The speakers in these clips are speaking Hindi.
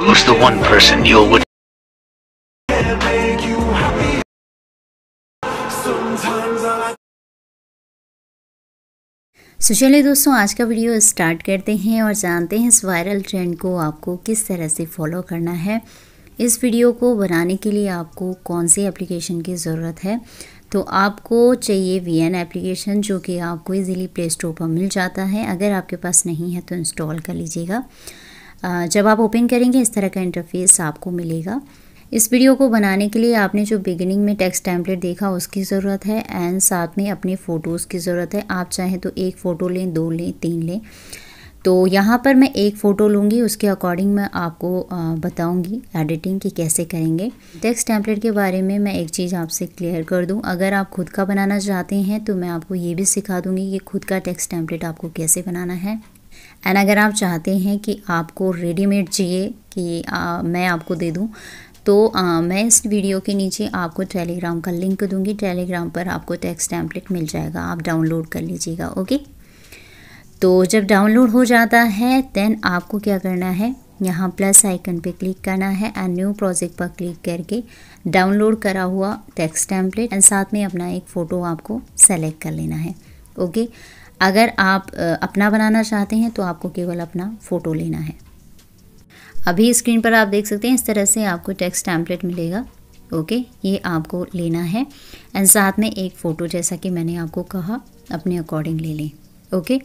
Who's the one person you would सो चलिए दोस्तों आज का वीडियो स्टार्ट करते हैं और जानते हैं इस वायरल ट्रेंड को आपको किस तरह से फॉलो करना है इस वीडियो को बनाने के लिए आपको कौन सी एप्लीकेशन की ज़रूरत है तो आपको चाहिए वी एन एप्लीकेशन जो कि आपको इजीली प्ले स्टोर पर मिल जाता है अगर आपके पास नहीं है तो इंस्टॉल कर लीजिएगा जब आप ओपन करेंगे इस तरह का इंटरफेस आपको मिलेगा इस वीडियो को बनाने के लिए आपने जो बिगिनिंग में टेक्स्ट टैंपलेट देखा उसकी ज़रूरत है एंड साथ में अपने फ़ोटोज़ की ज़रूरत है आप चाहें तो एक फ़ोटो लें दो लें तीन लें तो यहाँ पर मैं एक फ़ोटो लूँगी उसके अकॉर्डिंग मैं आपको बताऊँगी एडिटिंग की कैसे करेंगे टेक्स्ट टैंपलेट के बारे में मैं एक चीज़ आपसे क्लियर कर दूँ अगर आप खुद का बनाना चाहते हैं तो मैं आपको ये भी सिखा दूँगी कि खुद का टेक्स्ट टैंपलेट आपको कैसे बनाना है एंड अगर आप चाहते हैं कि आपको रेडीमेड चाहिए कि आ, मैं आपको दे दूँ तो आ, मैं इस वीडियो के नीचे आपको टेलीग्राम का लिंक दूंगी टेलीग्राम पर आपको टेक्स्ट टैम्पलेट मिल जाएगा आप डाउनलोड कर लीजिएगा ओके तो जब डाउनलोड हो जाता है देन आपको क्या करना है यहाँ प्लस आइकन पे क्लिक करना है एंड न्यू प्रोजेक्ट पर क्लिक करके डाउनलोड करा हुआ टेक्स्ट टैम्पलेट एंड साथ में अपना एक फ़ोटो आपको सेलेक्ट कर लेना है ओके अगर आप अपना बनाना चाहते हैं तो आपको केवल अपना फ़ोटो लेना है अभी स्क्रीन पर आप देख सकते हैं इस तरह से आपको टेक्स्ट टैम्पलेट मिलेगा ओके ये आपको लेना है एंड साथ में एक फ़ोटो जैसा कि मैंने आपको कहा अपने अकॉर्डिंग ले लें ओके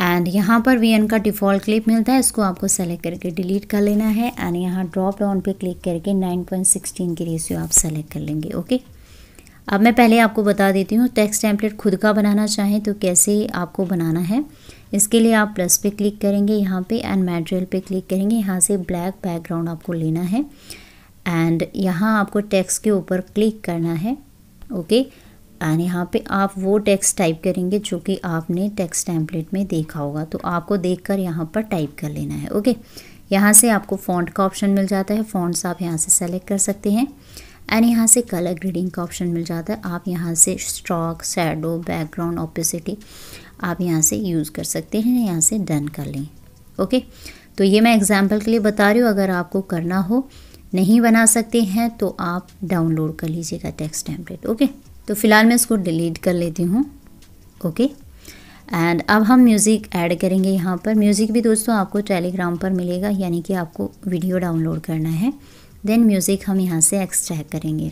एंड यहाँ पर वी का डिफ़ॉल्ट क्लिप मिलता है इसको आपको सेलेक्ट करके डिलीट कर लेना है एंड यहाँ ड्रॉप डाउन पे क्लिक करके 9.16 की रेशियो आप सेलेक्ट कर लेंगे ओके अब मैं पहले आपको बता देती हूँ टेक्स्ट टैंपलेट खुद का बनाना चाहें तो कैसे आपको बनाना है इसके लिए आप प्लस पे क्लिक करेंगे यहाँ पे एंड मेटेरियल पे क्लिक करेंगे यहाँ से ब्लैक बैकग्राउंड आपको लेना है एंड यहाँ आपको टेक्स्ट के ऊपर क्लिक करना है ओके एंड यहाँ पे आप वो टेक्स्ट टाइप करेंगे जो कि आपने टेक्स्ट टैंपलेट में देखा होगा तो आपको कर यहाँ पर टाइप कर लेना है ओके यहाँ से आपको फ़ॉन्ट का ऑप्शन मिल जाता है फ़ॉन्ट्स आप यहाँ से सेलेक्ट कर सकते हैं एंड यहाँ से कलर ग्रीडिंग का ऑप्शन मिल जाता है आप यहाँ से स्ट्रॉक सैडो बैकग्राउंड ऑपोसिटी आप यहाँ से यूज़ कर सकते हैं यहाँ से डन कर लें ओके तो ये मैं एग्जाम्पल के लिए बता रही हूँ अगर आपको करना हो नहीं बना सकते हैं तो आप डाउनलोड कर लीजिएगा टेक्स्ट टैंपलेट ओके तो फिलहाल मैं इसको डिलीट कर लेती हूँ ओके एंड अब हम म्यूज़िक ऐड करेंगे यहाँ पर म्यूज़िक भी दोस्तों आपको टेलीग्राम पर मिलेगा यानी कि आपको वीडियो डाउनलोड करना है देन म्यूज़िक हम यहाँ से एक्सट्रैक्ट करेंगे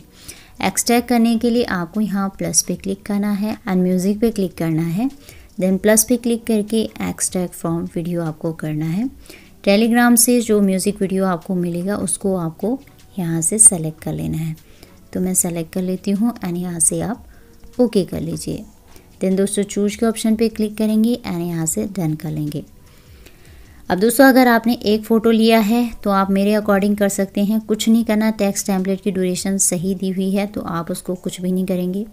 एक्सट्रैक्ट करने के लिए आपको यहाँ प्लस पे क्लिक करना है एंड म्यूज़िक पे क्लिक करना है देन प्लस पे क्लिक करके एक्सट्रैक्ट फ्रॉम वीडियो आपको करना है टेलीग्राम से जो म्यूज़िक वीडियो आपको मिलेगा उसको आपको यहाँ से सेलेक्ट कर लेना है तो मैं सेलेक्ट कर लेती हूँ एंड यहाँ से आप ओके okay कर लीजिए देन दोस्तों चूज के ऑप्शन पे क्लिक करेंगे एंड यहाँ से डन कर लेंगे अब दोस्तों अगर आपने एक फ़ोटो लिया है तो आप मेरे अकॉर्डिंग कर सकते हैं कुछ नहीं करना टैक्स टैंपलेट की ड्यूरेशन सही दी हुई है तो आप उसको कुछ भी नहीं करेंगे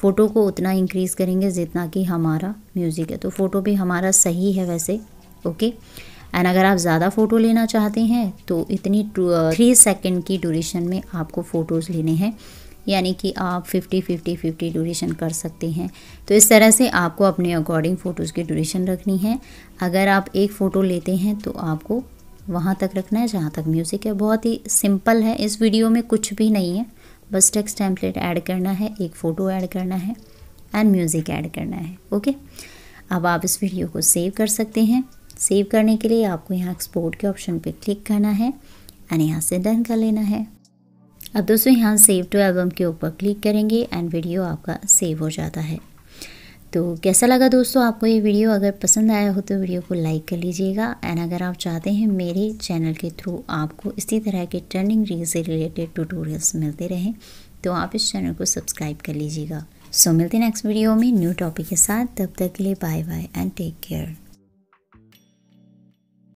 फ़ोटो को उतना इंक्रीज़ करेंगे जितना कि हमारा म्यूज़िक है तो फ़ोटो भी हमारा सही है वैसे ओके एंड अगर आप ज़्यादा फ़ोटो लेना चाहते हैं तो इतनी थ्री सेकेंड की ड्यूरेशन में आपको फ़ोटोज़ लेने हैं यानी कि आप 50 50 50 ड्यूरेशन कर सकते हैं तो इस तरह से आपको अपने अकॉर्डिंग फ़ोटोज़ की ड्यूरेशन रखनी है अगर आप एक फ़ोटो लेते हैं तो आपको वहाँ तक रखना है जहाँ तक म्यूज़िक है बहुत ही सिंपल है इस वीडियो में कुछ भी नहीं है बस टेक्स टैम्पलेट ऐड करना है एक फ़ोटो ऐड करना है एंड म्यूज़िक ऐड करना है ओके अब आप इस वीडियो को सेव कर सकते हैं सेव करने के लिए आपको यहाँ एक्सपोर्ट के ऑप्शन पर क्लिक करना है एंड यहाँ से डन कर लेना है अब दोस्तों यहाँ सेव टू एल्बम के ऊपर क्लिक करेंगे एंड वीडियो आपका सेव हो जाता है तो कैसा लगा दोस्तों आपको ये वीडियो अगर पसंद आया हो तो वीडियो को लाइक कर लीजिएगा एंड अगर आप चाहते हैं मेरे चैनल के थ्रू आपको इसी तरह के ट्रेंडिंग रील से रिलेटेड ट्यूटोरियल्स मिलते रहें तो आप इस चैनल को सब्सक्राइब कर लीजिएगा सो so, मिलते हैं नेक्स्ट वीडियो में न्यू टॉपिक के साथ तब तक के लिए bye bye and take care